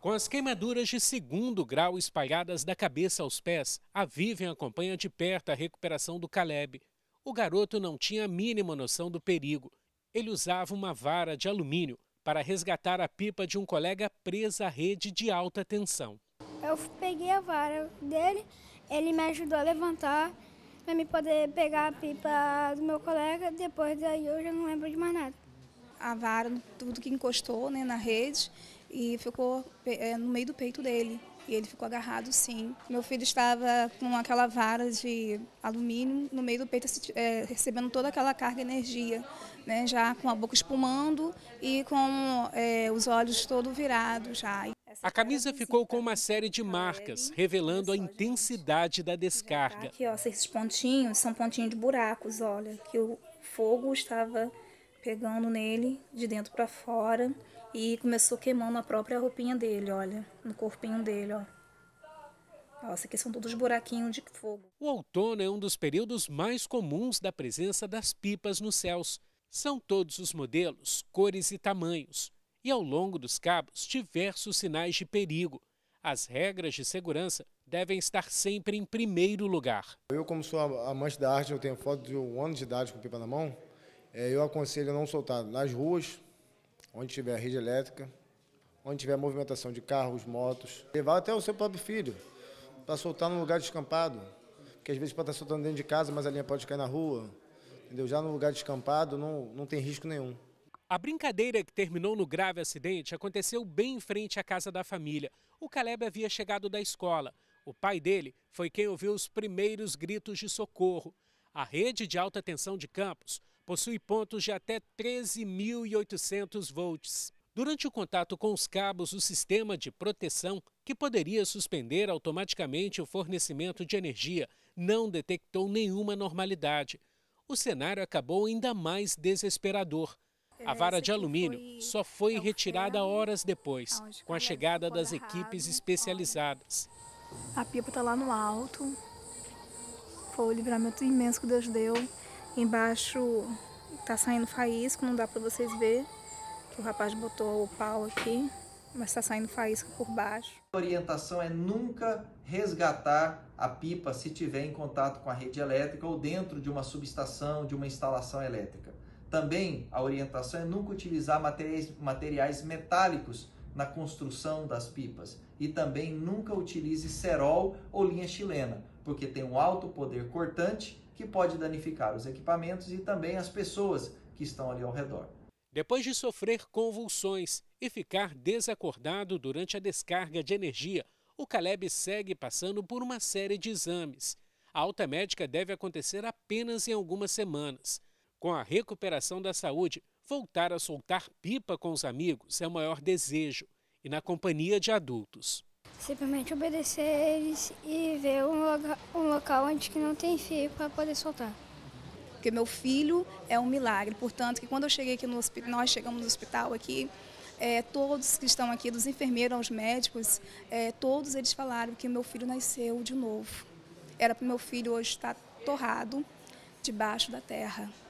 Com as queimaduras de segundo grau espalhadas da cabeça aos pés, a Vivian acompanha de perto a recuperação do Caleb. O garoto não tinha a mínima noção do perigo. Ele usava uma vara de alumínio para resgatar a pipa de um colega presa à rede de alta tensão. Eu peguei a vara dele, ele me ajudou a levantar para me poder pegar a pipa do meu colega. Depois daí eu já não lembro de mais nada. A vara, tudo que encostou né, na rede, e ficou é, no meio do peito dele. E ele ficou agarrado, sim. Meu filho estava com aquela vara de alumínio no meio do peito, é, recebendo toda aquela carga e energia, né? já com a boca espumando e com é, os olhos todo virados já. A camisa ficou com uma série de marcas, revelando a intensidade da descarga. Aqui, ó, esses pontinhos são pontinhos de buracos, olha, que o fogo estava pegando nele de dentro para fora e começou queimando a própria roupinha dele, olha, no corpinho dele, ó. Nossa, aqui são todos buraquinhos de fogo. O outono é um dos períodos mais comuns da presença das pipas nos céus. São todos os modelos, cores e tamanhos. E ao longo dos cabos, diversos sinais de perigo. As regras de segurança devem estar sempre em primeiro lugar. Eu, como sou amante da arte, eu tenho foto de um ano de idade com pipa na mão. É, eu aconselho não soltar nas ruas, onde tiver rede elétrica, onde tiver movimentação de carros, motos. Levar até o seu próprio filho para soltar num lugar descampado, porque às vezes pode estar tá soltando dentro de casa, mas a linha pode cair na rua. Entendeu? Já num lugar descampado não, não tem risco nenhum. A brincadeira que terminou no grave acidente aconteceu bem em frente à casa da família. O Caleb havia chegado da escola. O pai dele foi quem ouviu os primeiros gritos de socorro. A rede de alta tensão de Campos possui pontos de até 13.800 volts. Durante o contato com os cabos, o sistema de proteção, que poderia suspender automaticamente o fornecimento de energia, não detectou nenhuma normalidade. O cenário acabou ainda mais desesperador. A vara de alumínio só foi é retirada horas depois, com a chegada das equipes especializadas. A pipa está lá no alto. Foi o livramento imenso que Deus deu. Embaixo tá saindo faísca não dá pra vocês ver. Que o rapaz botou o pau aqui, mas tá saindo faísca por baixo. A orientação é nunca resgatar a pipa se tiver em contato com a rede elétrica ou dentro de uma subestação, de uma instalação elétrica. Também a orientação é nunca utilizar materiais, materiais metálicos na construção das pipas. E também nunca utilize cerol ou linha chilena, porque tem um alto poder cortante que pode danificar os equipamentos e também as pessoas que estão ali ao redor. Depois de sofrer convulsões e ficar desacordado durante a descarga de energia, o Caleb segue passando por uma série de exames. A alta médica deve acontecer apenas em algumas semanas. Com a recuperação da saúde, Voltar a soltar pipa com os amigos é o maior desejo e na companhia de adultos. Simplesmente obedecer eles e ver um, loga, um local onde que não tem fio para poder soltar. Porque meu filho é um milagre, portanto que quando eu cheguei aqui no hospital, nós chegamos no hospital aqui, é, todos que estão aqui, dos enfermeiros aos médicos, é, todos eles falaram que meu filho nasceu de novo. Era para meu filho hoje estar torrado debaixo da terra.